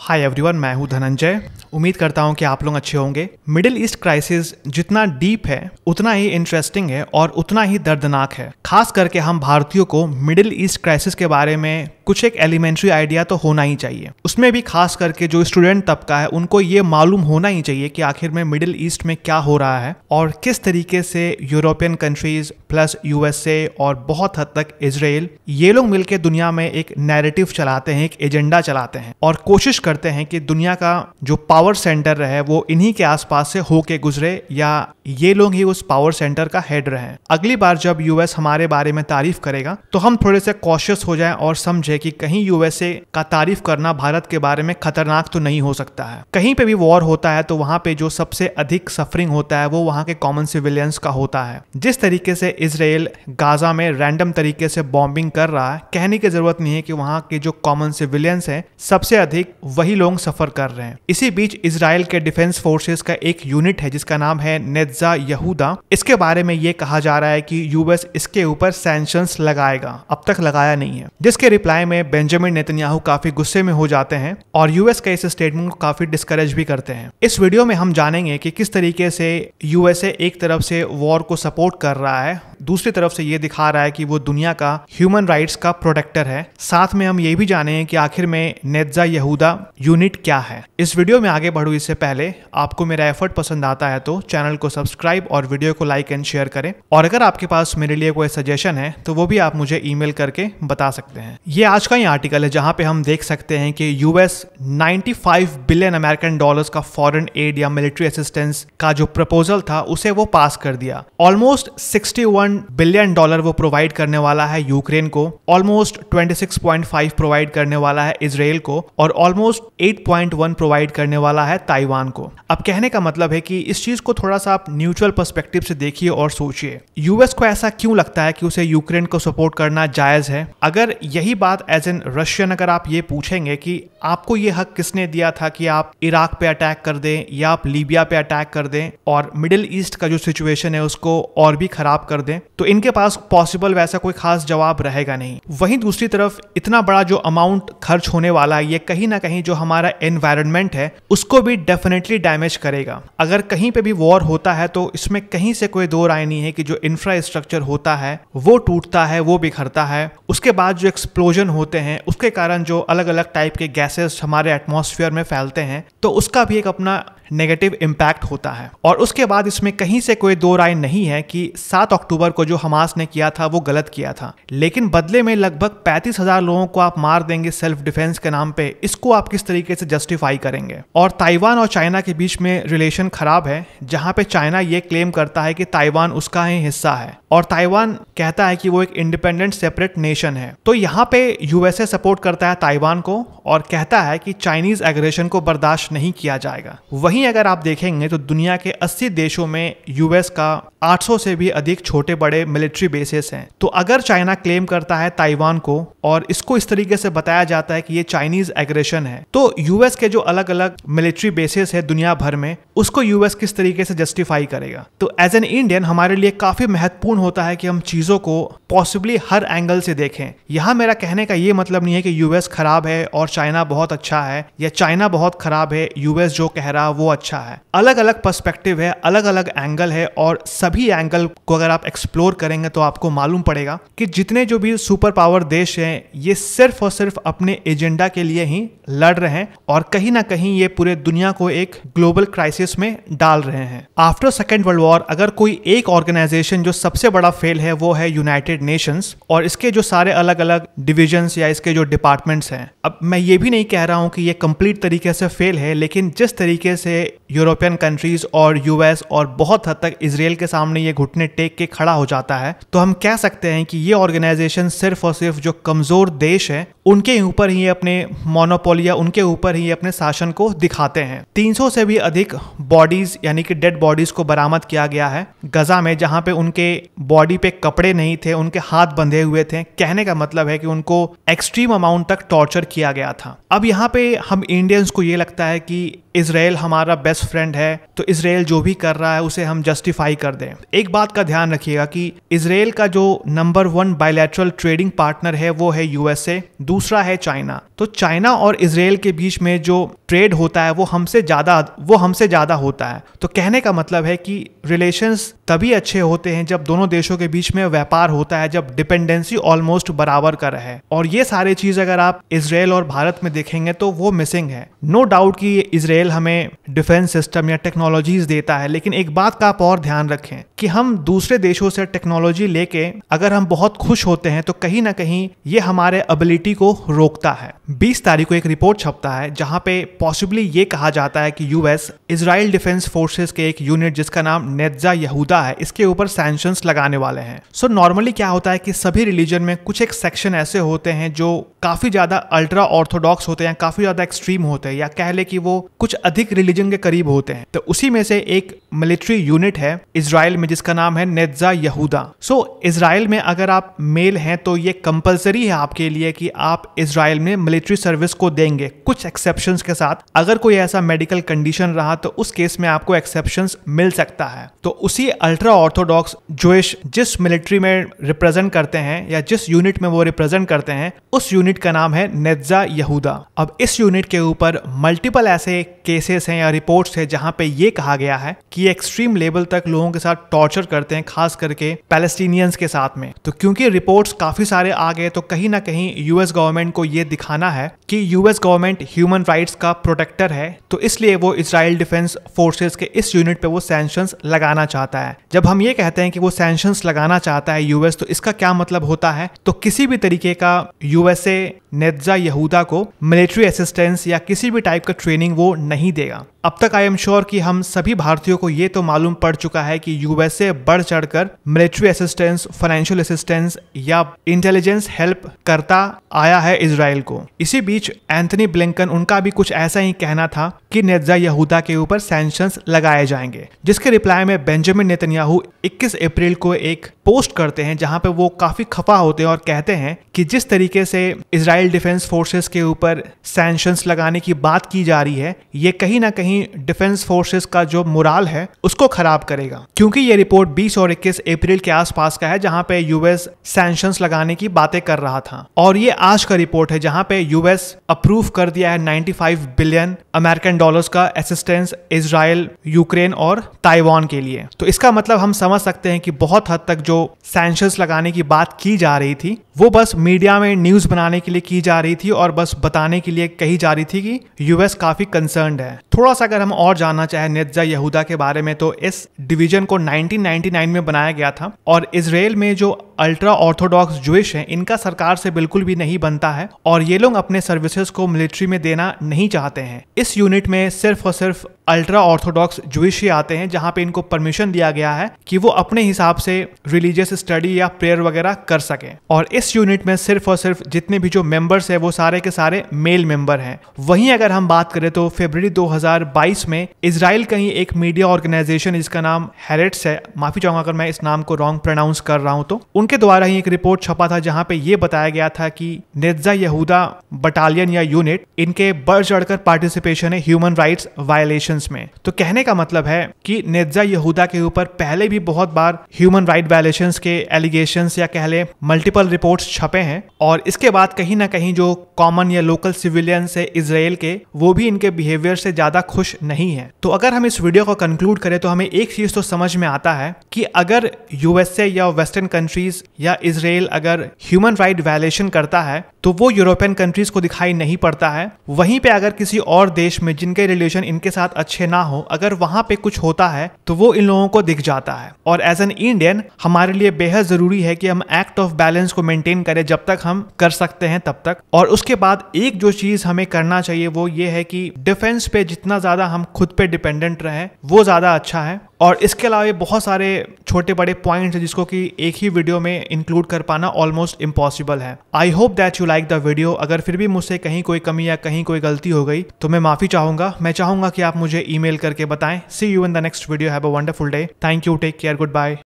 hi everyone मैं हूं धनंजय उम्मीद करता हूं कि आप लोग अच्छे होंगे मिडिल ईस्ट क्राइसिस जितना डीप है उतना ही इंटरेस्टिंग है और उतना ही दर्दनाक है खास करके हम भारतीयों को मिडिल ईस्ट क्राइसिस के बारे में कुछ एक एलिमेंट्री आइडिया तो होना ही चाहिए उसमें भी खास करके जो स्टूडेंट तबका है उनको ये मालूम होना ही चाहिए कि आखिर में मिडिल ईस्ट में क्या हो रहा है और किस तरीके से यूरोपियन कंट्रीज प्लस यूएसए और बहुत हद तक इसराइल ये लोग मिलकर दुनिया में एक नैरेटिव चलाते हैं एक एजेंडा चलाते हैं और कोशिश करते हैं कि दुनिया का जो पावर सेंटर रहे वो इन्हीं के आसपास से होके गुजरे या ये लोग ही उस पावर सेंटर का हेड रहे अगली बार जब यूएस हमारे बारे में तारीफ करेगा तो हम थोड़े से कॉशियस हो जाए और समझे कि कहीं यूएसए का तारीफ करना भारत के बारे में खतरनाक तो नहीं हो सकता है कहीं पे भी वॉर होता है तो वहां पे जो सबसे अधिक सफरिंग होता है वो वहां के कॉमन सिविलियंस का होता है जिस तरीके से इसराइल गाजा में रैंडम तरीके से बॉम्बिंग कर रहा है कहने की जरूरत नहीं है कि वहां के जो कॉमन सिविलियंस है सबसे अधिक वही लोग सफर कर रहे हैं इसी बीच इसराइल के डिफेंस फोर्सेस का एक यूनिट है जिसका नाम है नेजा यहूदा इसके बारे में ये कहा जा रहा है कि यूएस इसके ऊपर सेंशन लगाएगा अब तक लगाया नहीं है जिसके रिप्लाई में बेंजामिन नेतन्याहू काफी गुस्से में हो जाते हैं और यूएस का इस स्टेटमेंट को काफी डिस्करेज भी करते हैं इस वीडियो में हम जानेंगे कि किस तरीके से यूएसए एक तरफ से वॉर को सपोर्ट कर रहा है दूसरी तरफ से ये दिखा रहा है कि वो दुनिया का ह्यूमन राइट्स का प्रोटेक्टर है साथ में हम ये भी जानेंगे कि आखिर में नेजा यहूदा यूनिट क्या है इस वीडियो में आगे बढ़ू इससे पहले आपको मेरा एफर्ट पसंद आता है तो चैनल को सब्सक्राइब और वीडियो को लाइक एंड शेयर करें और अगर आपके पास मेरे लिए कोई सजेशन है तो वो भी आप मुझे ई करके बता सकते हैं ये आज का ही आर्टिकल है जहाँ पे हम देख सकते हैं कि यूएस 95 बिलियन अमेरिकन डॉलर का फॉरन एड या मिलिट्री असिस्टेंस का जो प्रपोजल था उसे वो पास कर दिया ऑलमोस्ट सिक्सटी बिलियन डॉलर वो प्रोवाइड करने वाला है यूक्रेन को ऑलमोस्ट 26.5 प्रोवाइड करने वाला है इसराइल को और ऑलमोस्ट ऑलमोस्ट 8.1 प्रोवाइड करने वाला है ताइवान को अब कहने का मतलब है कि इस चीज को थोड़ा सा आप न्यूचुअल पर्सपेक्टिव से देखिए और सोचिए यूएस को ऐसा क्यों लगता है कि उसे यूक्रेन को सपोर्ट करना जायज है अगर यही बात एज एन रशियन अगर आप ये पूछेंगे कि आपको ये हक किसने दिया था कि आप इराक पे अटैक कर दें या आप लीबिया पे अटैक कर दें और मिडिल ईस्ट का जो सिचुएशन है उसको और भी खराब कर दें तो इनके पास पॉसिबल वैसा कोई खास जवाब रहेगा नहीं वहीं दूसरी तरफ इतना बड़ा जो अमाउंट खर्च होने वाला है ये कहीं ना कहीं जो हमारा एनवायरनमेंट है उसको भी डेफिनेटली डैमेज करेगा अगर कहीं पे भी वॉर होता है तो इसमें कहीं से कोई दो राय नहीं है कि जो इंफ्रास्ट्रक्चर होता है वो टूटता है वो बिखरता है उसके बाद जो एक्सप्लोजन होते हैं उसके कारण जो अलग अलग टाइप के गैसेस हमारे एटमोसफियर में फैलते हैं तो उसका भी एक अपना नेगेटिव इम्पैक्ट होता है और उसके बाद इसमें कहीं से कोई दो राय नहीं है कि सात अक्टूबर को जो हमास ने किया था वो गलत किया था लेकिन बदले में लगभग पैंतीस हजार लोगों को आप मार देंगे सेल्फ डिफेंस के नाम पे इसको आप किस तरीके से जस्टिफाई करेंगे और ताइवान और चाइना के बीच में रिलेशन खराब है जहाँ पे चाइना ये क्लेम करता है कि ताइवान उसका ही हिस्सा है और ताइवान कहता है कि वो एक इंडिपेंडेंट सेपरेट नेशन है तो यहाँ पे यूएसए सपोर्ट करता है ताइवान को और कहता है कि चाइनीज एग्रेशन को बर्दाश्त नहीं किया जाएगा वही वहीं अगर आप देखेंगे तो दुनिया के 80 देशों में यूएस का 800 से भी अधिक छोटे बड़े मिलिट्री बेसेस हैं तो अगर चाइना क्लेम करता है ताइवान को और इसको इस तरीके से बताया जाता है कि ये चाइनीज एग्रेशन है तो यूएस के जो अलग अलग मिलिट्री बेसेस है दुनिया भर में उसको यूएस किस तरीके से जस्टिफाई करेगा तो एज एन इंडियन हमारे लिए काफी महत्वपूर्ण होता है कि हम चीजों को पॉसिबली हर एंगल से देखें यहाँ मेरा कहने का ये मतलब नहीं है कि यूएस खराब है और चाइना बहुत अच्छा है या चाइना बहुत खराब है यूएस जो कह रहा वो अच्छा है अलग अलग पर्सपेक्टिव है अलग अलग एंगल है और सभी एंगल को अगर आप एक्सप्लोर करेंगे तो आपको मालूम पड़ेगा कि जितने जो भी सुपर पावर देश हैं ये सिर्फ और सिर्फ अपने एजेंडा के लिए ही लड़ रहे हैं और कहीं ना कहीं ये पूरे दुनिया को एक ग्लोबल क्राइसिस में डाल रहे हैं आफ्टर सेकेंड वर्ल्ड वॉर अगर कोई एक ऑर्गेनाइजेशन जो सबसे बड़ा फेल है वो है यूनाइटेड नेशंस और इसके जो सारे अलग अलग डिविजन या इसके जो डिपार्टमेंट्स हैं अब मैं ये भी नहीं कह रहा हूँ कि ये कंप्लीट तरीके से फेल है लेकिन जिस तरीके से यूरोपियन कंट्रीज और यूएस और बहुत हद तक इसराइल के सामने ये घुटने टेक के खड़ा हो जाता है तो हम कह सकते हैं कि ये ऑर्गेनाइजेशन सिर्फ और सिर्फ जो कमज़ोर देश है उनके ऊपर ही अपने मोनोपोलिया उनके ऊपर ही अपने शासन को दिखाते हैं 300 से भी अधिक बॉडीज यानी कि डेड बॉडीज को बरामद किया गया है गजा में जहाँ पे उनके बॉडी पे कपड़े नहीं थे उनके हाथ बंधे हुए थे कहने का मतलब है कि उनको एक्सट्रीम अमाउंट तक टॉर्चर किया गया था अब यहाँ पे हम इंडियंस को ये लगता है कि इसराइल हमारा हमारा बेस्ट फ्रेंड है तो इसराइल जो भी कर रहा है उसे हम जस्टिफाई कर दें एक बात का ध्यान रखिएगा कि इसराइल का जो number one bilateral trading partner है वो है यूएसए दूसरा है चाइना तो चाइना और इसराइल के बीच में जो ट्रेड होता है वो हमसे ज़्यादा वो हमसे ज़्यादा होता है तो कहने का मतलब है कि रिलेशंस तभी अच्छे होते हैं जब दोनों देशों के बीच में व्यापार होता है जब डिपेंडेंसी ऑलमोस्ट बराबर कर रहे और ये सारे चीज़ अगर आप इसराइल और भारत में देखेंगे तो वो मिसिंग है नो no डाउट कि इसराइल हमें डिफेंस सिस्टम या टेक्नोलॉजीज़ देता है लेकिन एक बात का आप और ध्यान रखें कि हम दूसरे देशों से टेक्नोलॉजी लेके अगर हम बहुत खुश होते हैं तो कहीं ना कहीं ये हमारे एबिलिटी को रोकता है 20 तारीख को एक रिपोर्ट छपता है जहां पे पॉसिबली ये कहा जाता है कि यूएस इसराइल डिफेंस फोर्सेस के एक यूनिट जिसका नाम नेजा यहूदा है इसके ऊपर सैंक्शन लगाने वाले हैं सो so, नॉर्मली क्या होता है कि सभी रिलीजन में कुछ एक सेक्शन ऐसे होते हैं जो काफी ज्यादा अल्ट्रा ऑर्थोडॉक्स होते हैं काफी ज्यादा एक्सट्रीम होते हैं या कह ले कि वो कुछ अधिक रिलीजन के करीब होते हैं तो उसी में से एक मिलिट्री यूनिट है इसराइल में जिसका नाम है नेजा यहूदा सो so, इसराइल में अगर आप मेल हैं तो ये कंपलसरी है आपके लिए कि आप इसराइल में मिलिट्री सर्विस को देंगे कुछ एक्सेप्शन के साथ अगर कोई ऐसा मेडिकल कंडीशन रहा तो उस केस में आपको एक्सेप्शन मिल सकता है तो उसी अल्ट्रा ऑर्थोडॉक्स जोश जिस मिलिट्री में रिप्रेजेंट करते हैं या जिस यूनिट में वो रिप्रेजेंट करते हैं उस यूनिट का नाम है नेजा यहूदा अब इस यूनिट के ऊपर मल्टीपल ऐसे केसेस हैं या रिपोर्ट्स हैं जहां पे ये कहा गया है कि कि एक्सट्रीम लेवल तक लोगों के साथ टॉर्चर करते हैं खास करके पैलेस्टीनियंस के साथ में तो क्योंकि रिपोर्ट्स काफी सारे आ गए तो कहीं ना कहीं यूएस गवर्नमेंट को ये दिखाना है कि यूएस गवर्नमेंट ह्यूमन राइट्स का प्रोटेक्टर है तो इसलिए वो इसराइल डिफेंस फोर्सेज के इस यूनिट पे वो सेंशन लगाना चाहता है जब हम ये कहते हैं कि वो सेंशन लगाना चाहता है यूएस तो इसका क्या मतलब होता है तो किसी भी तरीके का यूएसए नेजा यहूदा को मिलिट्री असिस्टेंस या किसी भी टाइप का ट्रेनिंग वो नहीं देगा अब तक आई एम श्योर कि हम सभी भारतीयों को ये तो मालूम पड़ चुका है कि यूएसए बढ़ चढ़कर मिलिट्री असिस्टेंस फाइनेंशियल असिस्टेंस या इंटेलिजेंस हेल्प करता आया है इसराइल को इसी बीच एंथनी ब्लिंकन उनका भी कुछ ऐसा ही कहना था कि नेजा यहूदा के ऊपर सेंशन लगाए जाएंगे जिसके रिप्लाई में बेंजामिन नेतन्याहू 21 अप्रैल को एक पोस्ट करते हैं जहां पे वो काफी खफा होते हैं और कहते हैं कि जिस तरीके से इसराइल डिफेंस फोर्सेस के ऊपर सेंशन लगाने की बात की जा रही है ये कहीं ना कहीं डिफेंस फोर्सेस का जो मुराल है है उसको खराब करेगा क्योंकि ये रिपोर्ट 20 और 21 अप्रैल के आसपास का है जहां पे यूएस सैंक्शन लगाने की बातें कर रहा था और ये आज का रिपोर्ट है जहां पे यूएस अप्रूव कर दिया है 95 बिलियन अमेरिकन डॉलर्स का असिस्टेंस इसराइल यूक्रेन और ताइवान के लिए तो इसका मतलब हम समझ सकते हैं कि बहुत हद तक जो सैंक्शन लगाने की बात की जा रही थी वो बस मीडिया में न्यूज बनाने के लिए की जा रही थी और बस बताने के लिए कही जा रही थी कि यूएस काफी कंसर्न है थोड़ा सा अगर हम और जानना चाहें नेतजा यहूदा के बारे बारे में तो इस डिवीजन को 1999 में बनाया गया था और इसराइल में जो अल्ट्रा ऑर्थोडॉक्स जुइश हैं इनका सरकार से बिल्कुल भी नहीं बनता है और ये लोग अपने सर्विसेज को मिलिट्री में देना नहीं चाहते हैं इस यूनिट में सिर्फ और सिर्फ अल्ट्रा ऑर्थोडॉक्स जुइश ही आते हैं जहाँ पे इनको परमिशन दिया गया है कि वो अपने हिसाब से रिलीजियस स्टडी या प्रेयर वगैरह कर सकें और इस यूनिट में सिर्फ और सिर्फ जितने भी जो मेंबर्स है वो सारे के सारे मेल मेंबर हैं वहीं अगर हम बात करें तो फेबर 2022 में इसराइल का ही एक मीडिया ऑर्गेनाइजेशन जिसका नाम हेरेट्स है माफी चाहूंगा अगर मैं इस नाम को रॉन्ग प्रोनाउंस कर रहा हूँ तो उन उनके द्वारा ही एक रिपोर्ट छपा था जहां पे ये बताया गया था कि निर्जा यहूदा बटालियन या यूनिट इनके बढ़ चढ़कर पार्टिसिपेशन है ह्यूमन राइट्स वायलेशंस में तो कहने का मतलब है कि निर्जा यहूदा के ऊपर पहले भी बहुत बार ह्यूमन राइट वायलेशंस के एलिगेशन या कह ले मल्टीपल रिपोर्ट छपे हैं और इसके बाद कहीं ना कहीं जो कॉमन या लोकल सिविलियंस है इसराइल के वो भी इनके बिहेवियर से ज्यादा खुश नहीं है तो अगर हम इस वीडियो को कंक्लूड करें तो हमें एक चीज तो समझ में आता है कि अगर यूएसए या वेस्टर्न कंट्रीज कंट्रीज या इसराइल अगर ह्यूमन राइट वायलेशन करता है तो वो यूरोपियन कंट्रीज को दिखाई नहीं पड़ता है वहीं पे अगर किसी और देश में जिनके रिलेशन इनके साथ अच्छे ना हो अगर वहां पे कुछ होता है तो वो इन लोगों को दिख जाता है और एज एन इंडियन हमारे लिए बेहद जरूरी है कि हम एक्ट ऑफ बैलेंस को मेंटेन करें जब तक हम कर सकते हैं तब तक और उसके बाद एक जो चीज हमें करना चाहिए वो ये है कि डिफेंस पे जितना ज्यादा हम खुद पे डिपेंडेंट रहे वो ज्यादा अच्छा है और इसके अलावा बहुत सारे छोटे बड़े पॉइंट्स हैं जिसको कि एक ही वीडियो में इंक्लूड कर पाना ऑलमोस्ट इम्पॉसिबल है I hope that you like the video अगर फिर भी मुझसे कहीं कोई कमी या कहीं कोई गलती हो गई तो मैं माफी चाहूंगा मैं चाहूंगा कि आप मुझे ईमेल करके बताएं see you in the next video have a wonderful day thank you take care good bye